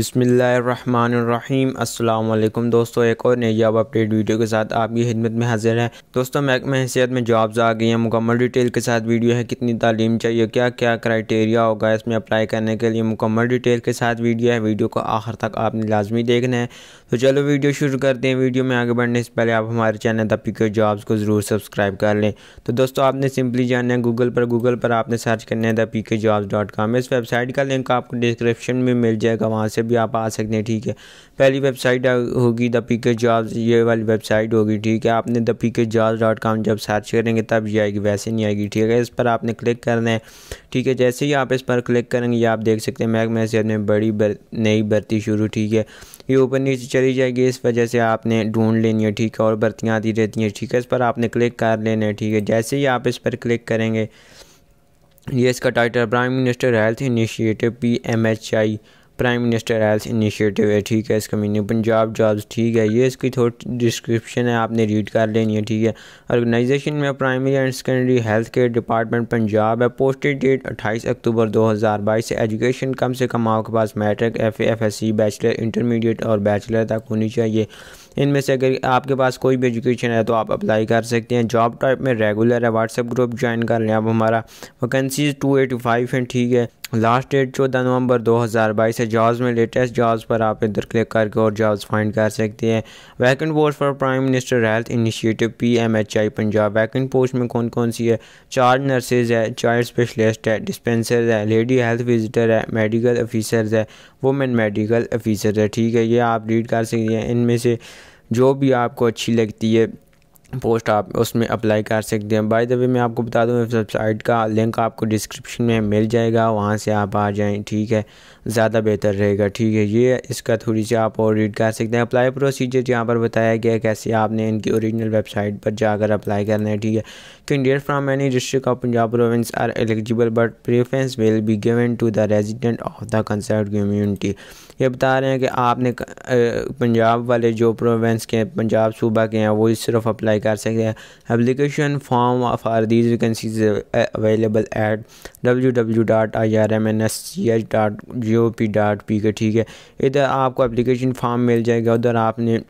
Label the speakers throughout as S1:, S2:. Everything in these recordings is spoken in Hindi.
S1: बिसमीम अल्लाम दोस्तों एक और नई जॉब अपडेट वीडियो के साथ आपकी खिदमत में हाजिर है दोस्तों महकमा हैसियत में जॉब्स आ गई हैं मुकम्मल डिटेल के साथ वीडियो है कितनी तालीम चाहिए क्या क्या क्राइटेरिया होगा इसमें अप्लाई करने के लिए मुकम्मल डिटेल के साथ वीडियो है वीडियो को आखिर तक आपने लाजमी देखना है तो चलो वीडियो शुरू करते हैं वीडियो में आगे बढ़ने से पहले आप हमारे चैनल द के जॉब्स को ज़रूर सब्सक्राइब कर लें तो दोस्तों आपने सिंपली जाना है गूगल पर गूगल पर आपने सर्च करना है the P K jobs dot com इस वेबसाइट का लिंक आपको डिस्क्रिप्शन में मिल जाएगा वहाँ से भी आप आ सकते हैं ठीक है पहली वेबसाइट होगी द पीके जॉब्स ये वाली वेबसाइट होगी ठीक है आपने the PK jobs dot com जब सर्च करेंगे तब ये आएगी वैसे नहीं आएगी ठीक है इस पर आपने क्लिक करना है ठीक है जैसे ही आप इस पर क्लिक करेंगे ये आप देख सकते हैं मैग मैसेज अपने बड़ी बर, नई भर्ती शुरू ठीक है ये ऊपर नीचे चली जाएगी इस वजह से आपने ढूंढ लेनी है ठीक है और भर्तियाँ आती रहती हैं ठीक है इस पर आपने क्लिक कर लेना है ठीक है जैसे ही आप इस पर क्लिक करेंगे ये इसका title prime minister health initiative P M H I prime minister health initiative है ठीक है इसका मीनिंग पंजाब जॉब्स ठीक है ये इसकी थोड़ी डिस्क्रिप्शन है आपने रीड कर लेनी है ठीक है ऑर्गेनाइजेशन में primary and secondary health care department Punjab है पोस्टेड डेट अट्ठाईस अक्टूबर दो हज़ार बाईस से एजुकेशन कम से कम आपके पास matric F F S C bachelor intermediate और बैचलर तक होनी चाहिए इनमें से अगर आपके पास कोई भी एजुकेशन है तो आप अप्लाई कर सकते हैं जॉब टाइप में रेगुलर है व्हाट्सएप ग्रुप ज्वाइन कर लें आप हमारा वैकेंसीज टू एटी फाइव हैं ठीक है लास्ट डेट चौदह नवंबर 2022 है जॉब्स में लेटेस्ट जॉब्स पर आप इधर क्लिक करके और जॉब्स फाइंड कर सकते हैं vacant post for prime minister health initiative PMHI Punjab vacant post में कौन कौन सी है चार नर्सेज है चाइल्ड स्पेशलिस्ट है डिस्पेंसर है लेडी हेल्थ विजिटर है मेडिकल अफिसर है वुमेन मेडिकल अफिसर है ठीक है ये आप रीड कर सकते हैं इनमें से जो भी आपको अच्छी लगती है पोस्ट आप उसमें अप्लाई कर सकते हैं बाय द वे मैं आपको बता दूं वेबसाइट का लिंक आपको डिस्क्रिप्शन में मिल जाएगा वहाँ से आप आ जाएं ठीक है ज़्यादा बेहतर रहेगा ठीक है ये इसका थोड़ी सी आप और रीड कर सकते हैं अप्लाई प्रोसीजर यहाँ पर बताया गया है कैसे आपने इनकी ओरिजिनल वेबसाइट पर जाकर अप्लाई करना है ठीक है candidate from any district of Punjab province are eligible but preference will be given to the resident of the concern community ये बता रहे हैं कि आपने पंजाब वाले जो प्रोविंस के पंजाब सूबा के हैं वो सिर्फ अप्लाई अप्लाई कर सकते हैं application form of are these vacancies available at W W dot I R M N S C H dot G O P dot P K ठीक है इधर आपको एप्लीकेशन फॉर्म मिल जाएगा उधर आपने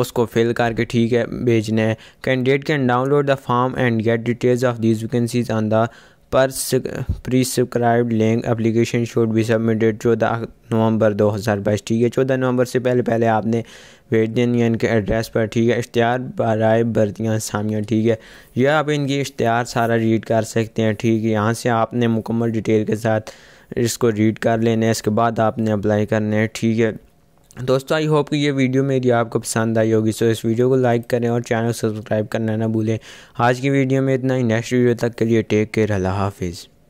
S1: उसको फिल करके ठीक है भेजना है candidate can download the form and get details of these vacancies on the पर subscribe link application should be submitted चौदह नवंबर 2022 ठीक है चौदह नवंबर से पहले पहले आपने वेटन या इनके एड्रेस पर ठीक है इश्तहार बरए बर्तियाँ सामियाँ ठीक है यह आप इनकी इश्तहार सारा रीड कर सकते हैं ठीक है यहाँ से आपने मुकम्मल डिटेल के साथ इसको रीड कर लेना है इसके बाद आपने अप्लाई करना है ठीक है दोस्तों आई होप कि ये वीडियो मेरी आपको पसंद आई होगी सो इस वीडियो को लाइक करें और चैनल सब्सक्राइब करना ना भूलें आज की वीडियो में इतना ही नेक्स्ट वीडियो तक के लिए टेक केयर अल्लाह हाफिज़